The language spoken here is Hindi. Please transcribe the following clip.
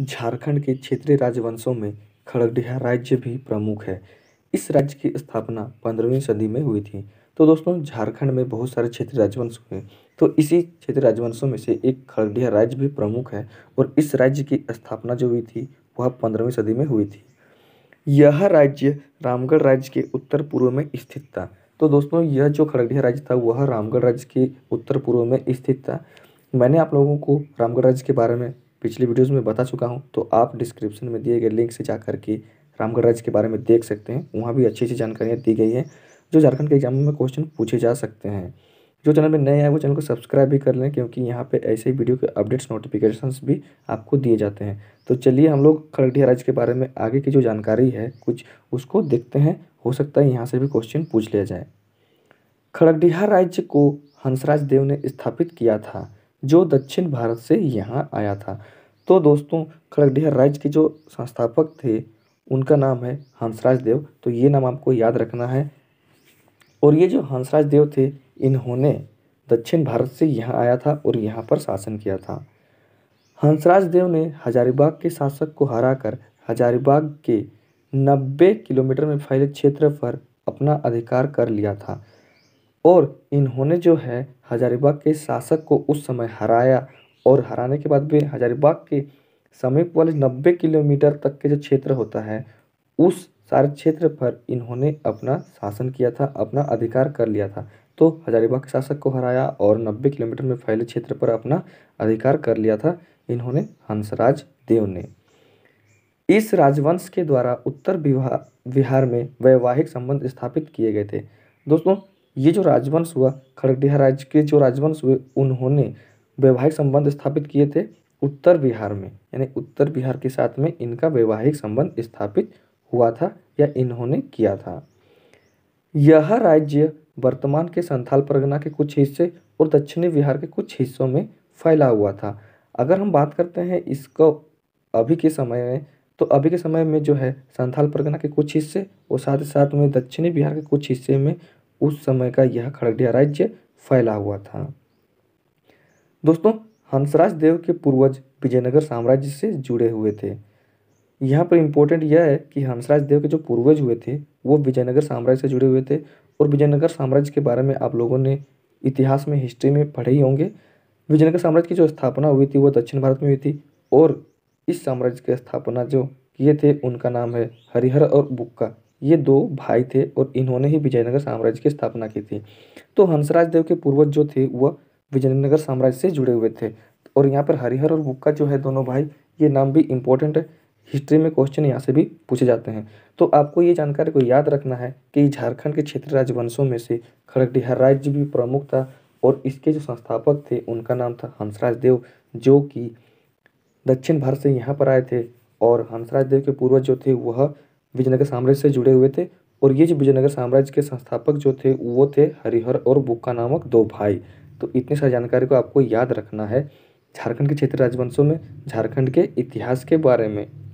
झारखंड के क्षेत्रीय राजवंशों में खड़गडिया राज्य भी प्रमुख है इस राज्य की स्थापना पंद्रहवीं सदी में हुई थी तो दोस्तों झारखंड में बहुत सारे क्षेत्रीय राजवंश हुए तो इसी क्षेत्रीय राजवंशों में से एक खड़गडिया राज्य भी प्रमुख है और इस राज्य की स्थापना जो हुई थी वह पंद्रहवीं सदी में हुई थी यह राज्य रामगढ़ राज्य के उत्तर पूर्व में स्थित था तो दोस्तों यह जो खड़गडिया राज्य था वह रामगढ़ राज्य के उत्तर पूर्व में स्थित था मैंने आप लोगों को रामगढ़ राज्य के बारे में पिछली वीडियोज़ में बता चुका हूँ तो आप डिस्क्रिप्शन में दिए गए लिंक से जा के रामगढ़ राज्य के बारे में देख सकते हैं वहाँ भी अच्छी अच्छी जानकारियाँ दी गई हैं जो झारखंड के एग्जाम में क्वेश्चन पूछे जा सकते हैं जो चैनल में नए आए वो चैनल को सब्सक्राइब भी कर लें क्योंकि यहाँ पे ऐसे ही वीडियो के अपडेट्स नोटिफिकेशंस भी आपको दिए जाते हैं तो चलिए हम लोग खगड़िया राज्य के बारे में आगे की जो जानकारी है कुछ उसको देखते हैं हो सकता है यहाँ से भी क्वेश्चन पूछ लिया जाए खगड़िया राज्य को हंसराज देव ने स्थापित किया था जो दक्षिण भारत से यहाँ आया था तो दोस्तों खगड़िया राज्य के जो संस्थापक थे उनका नाम है हंसराज देव तो ये नाम आपको याद रखना है और ये जो हंसराज देव थे इन्होंने दक्षिण भारत से यहाँ आया था और यहाँ पर शासन किया था हंसराज देव ने हजारीबाग के शासक को हराकर हजारीबाग के 90 किलोमीटर में फैले क्षेत्र पर अपना अधिकार कर लिया था और इन्होंने जो है हजारीबाग के शासक को उस समय हराया और हराने के बाद भी हजारीबाग के समीप वाले नब्बे किलोमीटर तक के जो क्षेत्र होता है उस सारे क्षेत्र पर इन्होंने अपना शासन किया था अपना अधिकार कर लिया था तो हजारीबाग के शासक को हराया और नब्बे किलोमीटर में फैले क्षेत्र पर अपना अधिकार कर लिया था इन्होंने हंसराज देव ने इस राजवंश के द्वारा उत्तर बिहार में वैवाहिक संबंध स्थापित किए गए थे दोस्तों ये जो राजवंश हुआ खगड़िया राज्य के जो राजवंश हुए उन्होंने वैवाहिक संबंध स्थापित किए थे उत्तर बिहार में यानी उत्तर बिहार के साथ में इनका वैवाहिक संबंध स्थापित हुआ था या इन्होंने किया था यह राज्य वर्तमान के संथाल परगना के कुछ हिस्से और दक्षिणी बिहार के कुछ हिस्सों में फैला हुआ था अगर हम बात करते हैं इसको अभी के समय में तो अभी के समय में जो है संथाल परगना के कुछ हिस्से और साथ ही साथ में दक्षिणी बिहार के कुछ हिस्से में उस समय का यह खगड़िया राज्य फैला हुआ था दोस्तों हंसराज देव के पूर्वज विजयनगर साम्राज्य से जुड़े हुए थे यहाँ पर इम्पोर्टेंट यह है कि हंसराज देव के जो पूर्वज हुए थे वो विजयनगर साम्राज्य से जुड़े हुए थे और विजयनगर साम्राज्य के बारे में आप लोगों ने इतिहास में हिस्ट्री में पढ़े ही होंगे विजयनगर साम्राज्य की जो स्थापना हुई थी वो दक्षिण भारत में हुई थी और इस साम्राज्य की स्थापना जो किए थे उनका नाम है हरिहर और बुक्का ये दो भाई थे और इन्होंने ही विजयनगर साम्राज्य की स्थापना की थी तो हंसराज देव के पूर्वज जो थे वह विजयनगर साम्राज्य से जुड़े हुए थे और यहाँ पर हरिहर और बुक्का जो है दोनों भाई ये नाम भी इम्पोर्टेंट है हिस्ट्री में क्वेश्चन यहाँ से भी पूछे जाते हैं तो आपको ये जानकारी को याद रखना है कि झारखंड के क्षेत्रीय राजवंशों में से खड़गडिहर राज्य भी प्रमुख था और इसके जो संस्थापक थे उनका नाम था हंसराज देव जो कि दक्षिण भारत से यहाँ पर आए थे और हंसराज देव के पूर्वज जो थे वह विजयनगर साम्राज्य से जुड़े हुए थे और ये जो विजयनगर साम्राज्य के संस्थापक जो थे वो थे हरिहर और बुक्का नामक दो भाई तो इतनी सारी जानकारी को आपको याद रखना है झारखंड के क्षेत्र राजवंशों में झारखंड के इतिहास के बारे में